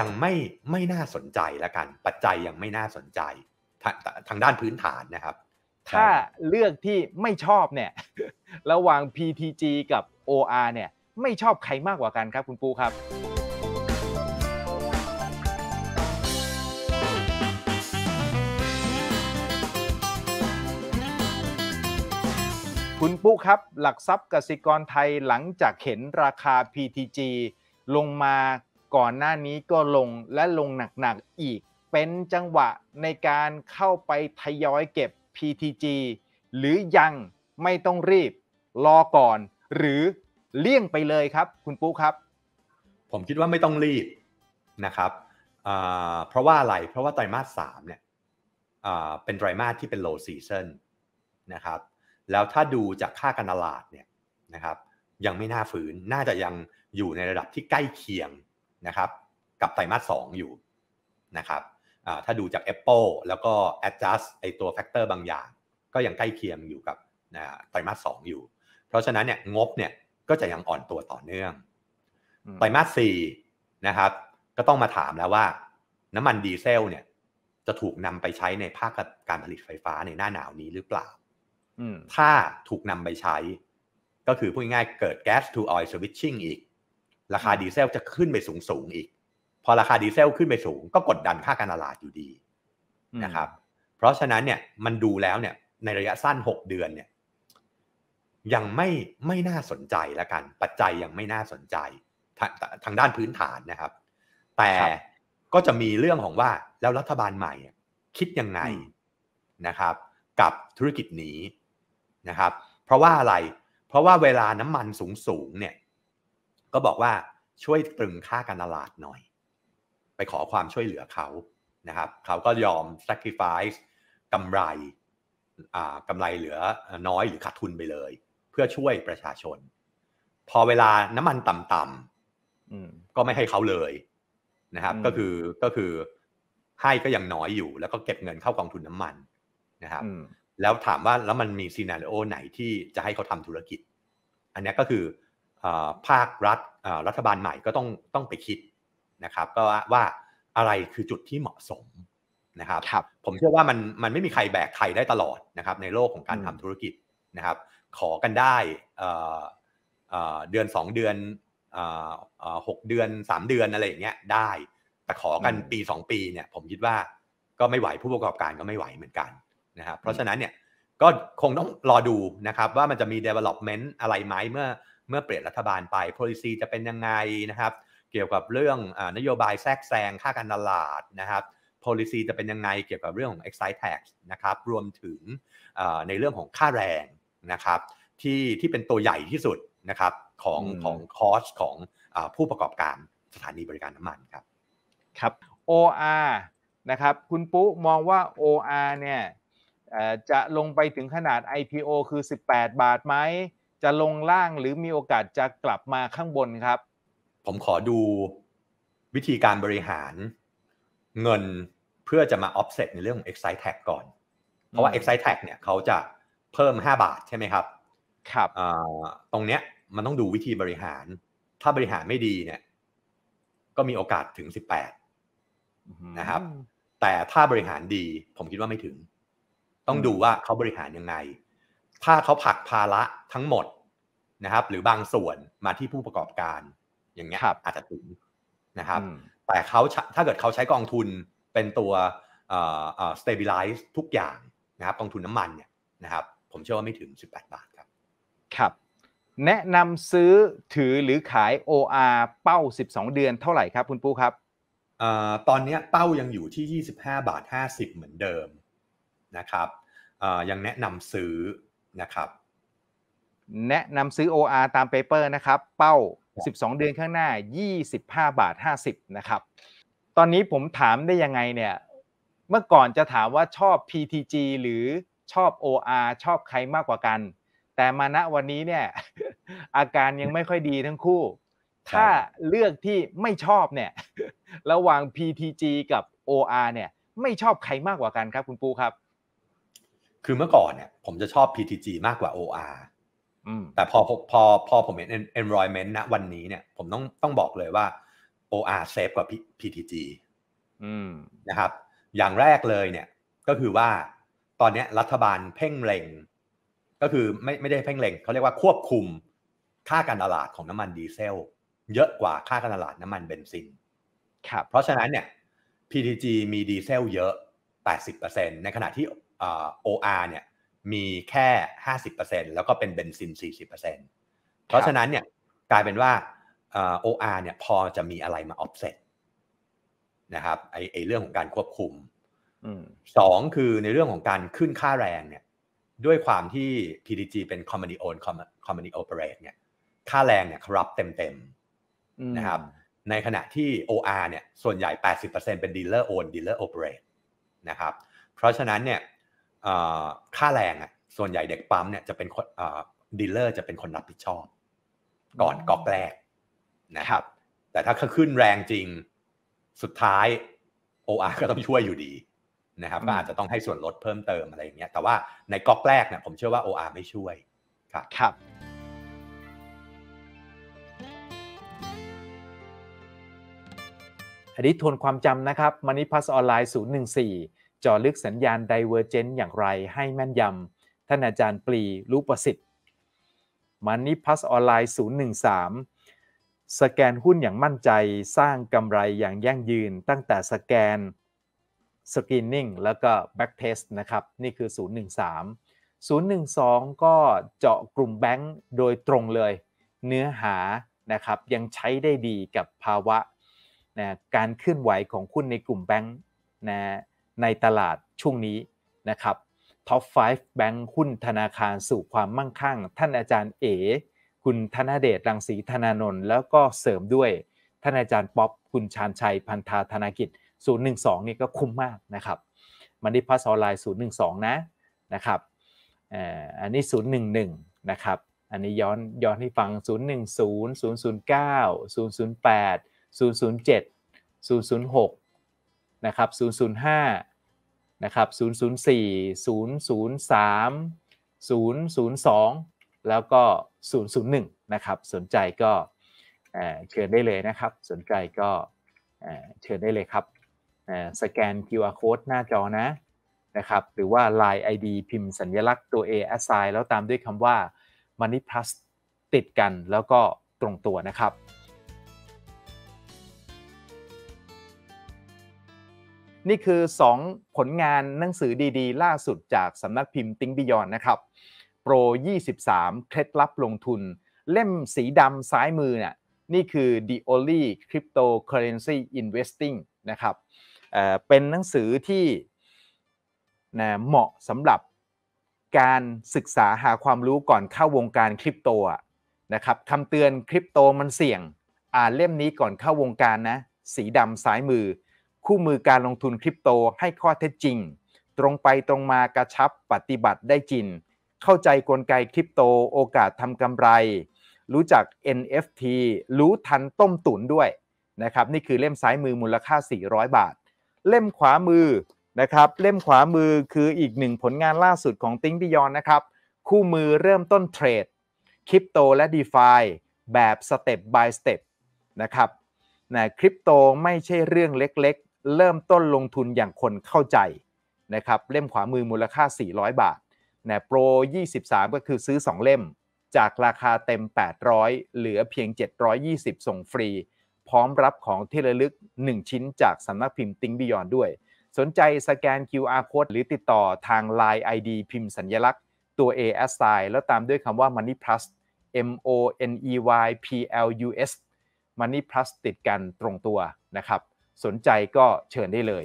ยังไม่ไม่น่าสนใจละกัน ปัจจัยยังไม่น่าสนใจทางทางด้านพื้นฐานนะครับ ถ้าเลือกที่ไม่ชอบเนี่ยระหว่าง PTG กับ OR เนี่ยไม่ชอบใครมากกว่ากันครับคุณปูครับ คุณปูครับหลักทรัพย์กสิกรไทยหลังจากเห็นราคา PTG ลงมาก่อนหน้านี้ก็ลงและลงหนักๆอีกเป็นจังหวะในการเข้าไปทยอยเก็บ PTG หรือยังไม่ต้องรีบรอก่อนหรือเลี่ยงไปเลยครับ คุณปุ๊ครับ ผมคิดว่าไม่ต้องรีบนะครับเพราะว่าอะไร เพราะว่าไตรมาสสามเนี่ยเป็นไตรมาสที่เป็น low season นะครับ แล้วถ้าดูจากค่าการตลาดเนี่ยนะครับยังไม่น่าฝืนน่าจะยังอยู่ในระดับที่ใกล้เคียงนะครับกับไตรมาส 2 อยู่นะครับถ้าดูจาก Apple แล้วก็ adjust ไอตัว factor บางอย่าง ก็ยังใกล้เคียงอยู่กับไตรมาส 2 อยู่ เพราะฉะนั้นเนี่ยงบเนี่ยก็จะยังอ่อนตัวต่อเนื่องไตรมาส4นะครับก็ต้องมาถามแล้วว่า น้ำมันดีเซลเนี่ยจะถูกนำไปใช้ในภาคการผลิตไฟฟ้าในหน้าหนาวนี้หรือเปล่า ถ้าถูกนำไปใช้ก็คือพูดง่ายเกิด gas to oil switching อีกราคาดีเซลจะขึ้นไปสูงสูงอีก พอราคาดีเซลขึ้นไปสูง ก็กดดันค่าการตลาดอยู่ดีนะครับ เพราะฉะนั้นเนี่ยมันดูแล้วเนี่ยในระยะสั้นหกเดือนเนี่ย ยังไม่ไม่น่าสนใจละกัน ปัจจัยยังไม่น่าสนใจททางด้านพื้นฐานนะครับ แต่ก็จะมีเรื่องของว่าแล้วรัฐบาลใหม่ คิดยังไงนะครับ กับธุรกิจนี้นะครับ เพราะว่าอะไร เพราะว่าเวลาน้ำมันสูงสูงเนี่ยก็บอกว่าช่วยตรึงค่าการตลาดหน่อย ไปขอความช่วยเหลือเขานะครับ เขาก็ยอม sacrifice กำไรกำไรเหลือน้อยหรือขาดทุนไปเลย เพื่อช่วยประชาชน พอเวลาน้ำมันต่ำๆก็ไม่ให้เขาเลย นะครับ ก็คือก็คือให้ก็ยังน้อยอยู่ แล้วก็เก็บเงินเข้ากองทุนน้ำมัน นะครับ แล้วถามว่าแล้วมันมีซีนารีโอไหนที่จะให้เขาทำธุรกิจ อันนี้ก็คือภาครัฐรัฐบาลใหม่ก็ต้องต้องไปคิดนะครับก็ว่าอะไรคือจุดที่เหมาะสมนะครับรบผมเชื่อว่ามันมันไม่มีใครแบกใครได้ตลอดนะครับในโลกของการทำธุรกิจนะครับ ขอกันได้เดือน 2 เดือนหกเดือน 3 เดือนอะไรอย่างเงี้ยได้แต่ขอกันปี 2 ปีเนี่ยผมคิดว่าก็ไม่ไหวผู้ประกอบการก็ไม่ไหวเหมือนกันนะครับเพราะฉะนั้นเนี่ยก็คงต้องรอดูนะครับว่ามันจะมี development อะไรไหมเมื่อเมื่อเปลี่ยนรัฐบาลไปโ o l i c y จะเป็นยังไงนะครับ เกี่ยวกับเรื่องอนโยบายแทรกแซงค่าการตลาดนะครับโ o l i c y จะเป็นยังไง เกี่ยวกับเรื่องของ excise tax นะครับ รวมถึงในเรื่องของค่าแรงนะครับ ที่ที่เป็นตัวใหญ่ที่สุดนะครับของของคอสของอผู้ประกอบการสถานีบริการน้ำมันครับ ครับ OR นะครับ คุณปุ๊มองว่า OR เนี่ยจะลงไปถึงขนาด IPO คือ 18 บาทไหมจะลงล่างหรือมีโอกาสจะกลับมาข้างบนครับ ผมขอดูวิธีการบริหารเงินเพื่อจะมา offset ในเรื่องของ excise tax ก่อนเพราะว่า excise tax เนี่ย เขาจะเพิ่ม5 บาท ใช่ไหมครับครับ ตรงเนี้ยมันต้องดูวิธีบริหาร ถ้าบริหารไม่ดีเนี่ย ก็มีโอกาสถึง18นะครับ แต่ถ้าบริหารดี ผมคิดว่าไม่ถึง ต้องดูว่าเขาบริหารยังไงถ้าเขาผลักภาระทั้งหมดนะครับ หรือบางส่วนมาที่ผู้ประกอบการอย่างเงี้ยอาจจะถึงนะครับ แต่เขาถ้าเกิดเขาใช้กองทุนเป็นตัวเอ่อเอ่อ stabilize ทุกอย่างนะครับกองทุนน้ำมันเนี่ยนะครับ ผมเชื่อว่าไม่ถึง 18 บาทครับ ครับ แนะนำซื้อถือหรือขาย OR เป้า12 เดือนเท่าไหร่ครับ คุณปูครับอตอนนี้เป้ายังอยู่ที่ 25 บาท50 เหมือนเดิมนะครับยังแนะนำซื้อนะครับแนะนำซื้อ OR ตามเปเปอร์นะครับเป้า 12 เดือนข้างหน้า 25 บาท 50นะครับตอนนี้ผมถามได้ยังไง เนี่ย เมื่อก่อนจะถามว่าชอบ PTG หรือชอบ OR ชอบใครมากกว่ากัน แต่มาณวันนี้เนี่ยอาการยังไม่ค่อยดีทั้งคู่ ถ้าเลือกที่ไม่ชอบเนี่ยระหว่าง PTG กับ OR เนี่ยไม่ชอบใครมากกว่ากันครับคุณปูครับคือเมื่อก่อนเนี่ย ผมจะชอบ PTG มากกว่า OR แต่พอพอพอผมเห็น enrollment ะวันนี้เนี่ยผมต้องต้องบอกเลยว่า OR เซฟกว่า PTG นะครับ อย่างแรกเลยเนี่ยก็คือว่าตอนนี้รัฐบาลเพ่งเล็ง ก็คือไม่ไม่ได้เพ่งเล็งเขาเรียกว่าควบคุมค่าการตลาดของน้ำมันดีเซล เยอะกว่าค่าการตลาดน้ำมันเบนซินครับเพราะฉะนั้นเนี่ย PTG มีดีเซลเยอะ 80%ในขณะที่โออาร์เนี่ยมีแค่ห้าสิบเเปอร์ซ็นแล้วก็เป็นเบนซินสสี่ิบเปอร์เเซ็นตพราะฉะนั้นเนี่ยกลายเป็นว่าโออาร์เนี่ยพอจะมีอะไรมา offset นะครับไอไอเรื่องของการควบคุมสองคือในเรื่องของการขึ้นค่าแรงเนี่ยด้วยความที่ p t g เป็น company owned company operate เนี่ยค่าแรงเนี่ยรับเต็มเต็มนะครับในขณะที่ OR เนี่ยส่วนใหญ่ 80%เป็น dealer owned dealer operate นะครับ เพราะฉะนั้นเนี่ยค่าแรงอ่ะส่วนใหญ่เด็กปั๊มเนี่ยจะเป็นคนดีลเลอร์จะเป็นคนรับผิดชอบก่อนก๊อกแรกนะครับแต่ถ้าขึ้นแรงจริงสุดท้าย OR ก็ต้องช่วยอยู่ดีนะครับก็อาจจะต้องให้ส่วนลดเพิ่มเติมอะไรอย่างเงี้ยแต่ว่าในก๊อกแรกเนี่ยผมเชื่อว่า OR ไม่ช่วยครับครับอันนี้ทวนความจำนะครับนไลน์ศูนย์หนึ่ง014จาะลึกสัญญาณไดเวอร์เจนต์อย่างไรให้แม่นยำ ท่านอาจารย์ปรีรู้ประสิทธิ์มันนี่พัสออนไลน์013 สแกนหุ้นอย่างมั่นใจสร้างกำไรอย่างยั่งยืนตั้งแต่สแกนสกรีนนิ่งแล้วก็แบ็กเทสนะครับ นี่คือ 013 012 ก็เจาะกลุ่มแบงค์โดยตรงเลย เนื้อหานะครับยังใช้ได้ดีกับภาวะนะการเคลื่อนไหวของหุ้นในกลุ่มแบงค์นะในตลาดช่วงนี้นะครับท็อป 5 แบงค์หุ้นธนาคารสู่ความมั่งคั่ง ท่านอาจารย์เอคุณธนเดชรังสีธนานนท์แล้วก็เสริมด้วย ท่านอาจารย์ป๊อปคุณชานชัยพันธาธนากิจ 012นี่ก็คุ้มมากนะครับมันได้พัสออนไลน์ 012 นะนะครับอันนี้ 011 นะครับ อันนี้ย้อนย้อนให้ฟัง 010 009 008 007 006นะครับ 005 นะครับ 004 003 002 แล้วก็ 001 นะครับสนใจก็เชิญได้เลยนะครับ สนใจก็เชิญได้เลยครับสแกน QR code หน้าจอนะ นะครับ หรือว่า Line ID พิมพ์สัญลักษณ์ตัว A assign แล้วตามด้วยคำว่า Money Plus ติดกันแล้วก็ตรงตัวนะครับนี่คือ 2 ผลงานหนังสือดีๆ ล่าสุดจากสำนักพิมพ์ติ้งบิยอนนะครับโปร23 เคล็ดลับลงทุน เล่มสีดำซ้ายมือเนี่ยนี่คือ the only cryptocurrency investing นะครับเเป็นหนังสือที่นะเหมาะสำหรับการศึกษาหาความรู้ก่อนเข้าวงการคริปโตนะครับคำเตือนคริปโตมันเสี่ยง อ่านเล่มนี้ก่อนเข้าวงการนะ สีดำซ้ายมือคู่มือการลงทุนคริปโตให้ข้อเท็จจริง ตรงไปตรงมากระชับปฏิบัติได้จริง เข้าใจกลไกคริปโตโอกาสทำกำไร รู้จัก NFT รู้ทันต้มตุ๋นด้วยนะครับนี่คือเล่มซ้ายมือมูลค่า 400 บาท เล่มขวามือนะครับเล่มขวามือคืออีกหนึ่งผลงานล่าสุดของติ้งบิยอนนะครับคู่มือเริ่มต้นเทรดคริปโตและ d e f าแบบสเต็ป by สเต็ปนะครับนะคริปโตไม่ใช่เรื่องเล็กเริ่มต้นลงทุนอย่างคนเข้าใจนะครับ เล่มขวามือมูลค่า 400 บาทนะโปร 23 ก็คือซื้อ 2 เล่ม จากราคาเต็ม 800 เหลือเพียง 720 ส่งฟรี พร้อมรับของที่ระลึก 1 ชิ้นจากสำนักพิมพ์ติ้งบิยอนด้วย สนใจสแกน QR code หรือติดต่อทาง Line ID พิมพ์สัญญลักษณ์ตัว A S I แล้วตามด้วยคำว่า Money Plus M O N E Y P L U S Money Plus ติดกันตรงตัวนะครับสนใจก็เชิญได้เลย